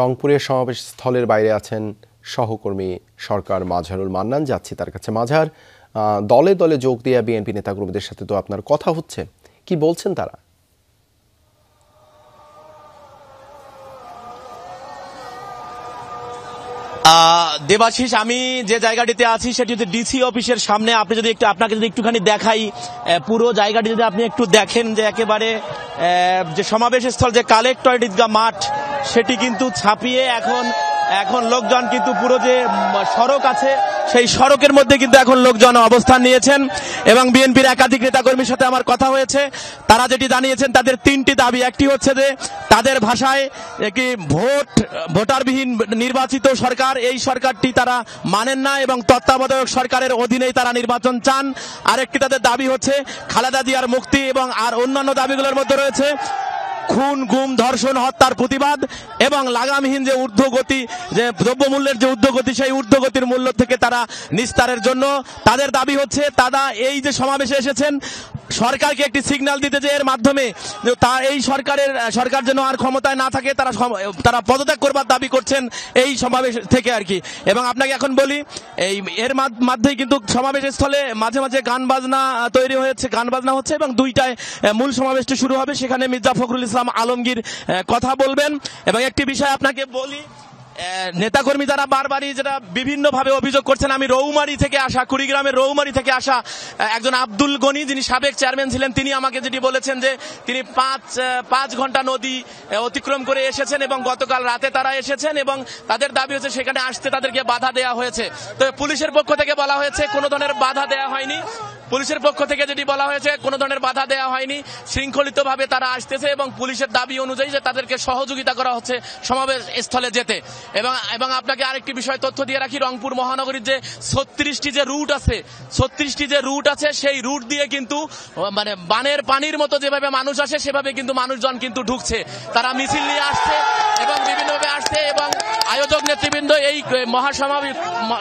রংপুরের সমাবেশ স্থলের বাইরে আছেন সহকর্মী সরকার মাঝারুল মান্নান যাচ্ছি তার কাছে মাঝার দলে দলে যোগ দিয়ে বিএনপি নেতাকর্মীদের সাথে তো আপনার কথা হচ্ছে কি বলছেন তারা দেবাশিস আমি যে জায়গাটিতে আছি সেটি হচ্ছে ডিসি অফিসের সামনে আপনি যদি একটু আপনাকে যদি একটুখানি দেখাই পুরো জায়গাটি যদি আপনি একটু দেখেন যে একেবারে যে সমাবেশ স্থল যে কালেক্টর ঈদগা মাঠ সেটি কিন্তু ছাপিয়ে এখন এখন লোকজন কিন্তু পুরো যে সড়ক আছে সেই সড়কের মধ্যে কিন্তু এখন লোকজন অবস্থান নিয়েছেন এবং বিএনপির একাধিক নেতাকর্মীর সাথে আমার কথা হয়েছে তারা যেটি জানিয়েছেন তাদের তিনটি দাবি একটি হচ্ছে যে তাদের ভাষায় একটি ভোট ভোটারবিহীন নির্বাচিত সরকার এই সরকারটি তারা মানেন না এবং তত্ত্বাবধায়ক সরকারের অধীনেই তারা নির্বাচন চান আরেকটি তাদের দাবি হচ্ছে খালেদা জিয়ার মুক্তি এবং আর অন্যান্য দাবিগুলোর মধ্যে রয়েছে খুন গুম ধর্ষণ হত্যার প্রতিবাদ এবং লাগামহীন যে ঊর্ধ্বগতি যে দ্রব্যমূল্যের যে ঊর্ধ্বগতি সেই ঊর্ধ্বগতির মূল্য থেকে তারা নিস্তারের জন্য তাদের দাবি হচ্ছে তারা এই যে সমাবেশে এসেছেন সরকারকে একটি সিগন্যাল দিতে যে এর মাধ্যমে তা এই সরকারের সরকার যেন আর ক্ষমতায় না থাকে তারা তারা পদত্যাগ করবার দাবি করছেন এই সমাবেশ থেকে আর কি এবং আপনাকে এখন বলি এই এর মাধ্যমে কিন্তু সমাবেশ স্থলে মাঝে মাঝে গান বাজনা তৈরি হয়েছে গান বাজনা হচ্ছে এবং দুইটায় মূল সমাবেশটি শুরু হবে সেখানে মির্জা ফখরুল ইসলাম আলমগীর কথা বলবেন এবং একটি বিষয় আপনাকে বলি নেতাকর্মী যারা বারবারই যেটা বিভিন্নভাবে অভিযোগ করছেন আমি রৌমারি থেকে আসা কুড়িগ্রামের রৌমারি থেকে আসা একজন আব্দুল গনি যিনি সাবেক চেয়ারম্যান ছিলেন তিনি আমাকে যেটি বলেছেন যে তিনি পাঁচ পাঁচ ঘন্টা নদী অতিক্রম করে এসেছেন এবং গতকাল রাতে তারা এসেছেন এবং তাদের দাবি হচ্ছে সেখানে আসতে তাদেরকে বাধা দেওয়া হয়েছে তবে পুলিশের পক্ষ থেকে বলা হয়েছে কোনো ধরনের বাধা দেওয়া হয়নি পুলিশের পক্ষ থেকে যেটি বলা হয়েছে কোনো ধরনের বাধা দেওয়া হয়নি শৃঙ্খলিতভাবে তারা আসতেছে এবং পুলিশের দাবি অনুযায়ী যে তাদেরকে সহযোগিতা করা হচ্ছে সমাবেশ স্থলে যেতে এবং এবং আপনাকে আরেকটি বিষয় তথ্য দিয়ে রাখি রংপুর মহানগরীর যে ছত্রিশটি যে রুট আছে ছত্রিশটি যে রুট আছে সেই রুট দিয়ে কিন্তু মানে বানের পানির মতো যেভাবে মানুষ আসে সেভাবে কিন্তু মানুষজন কিন্তু ঢুকছে তারা মিছিল নিয়ে আসছে এবং বিভিন্নভাবে আসছে এবং আয়োজক নেতৃবৃন্দ এই মহাসমাবেশ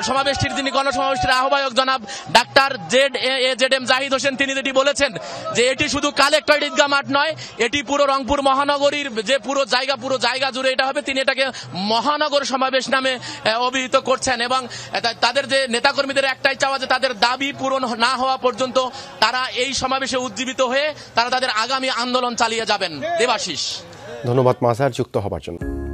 সমাবেশটির যিনি গণসমাবেশটির আহ্বায়ক জনাব doctor Z A Z M Zahid Hossain তিনি যেটি বলেছেন যে এটি শুধু কালেক্টর ঈদগাহ মাঠ নয় এটি পুরো রংপুর মহানগরীর যে পুরো জায়গা পুরো জায়গা জুড়ে এটা হবে তিনি এটাকে মহানগর সমাবেশ নামে অভিহিত করছেন এবং তাদের যে নেতাকর্মীদের একটাই চাওয়া যে তাদের দাবি পূরণ না হওয়া পর্যন্ত তারা এই সমাবেশে উজ্জীবিত হয়ে তারা তাদের আগামী আন্দোলন চালিয়ে যাবেন দেবাশিস ধন্যবাদ মাসার যুক্ত হবার জন্য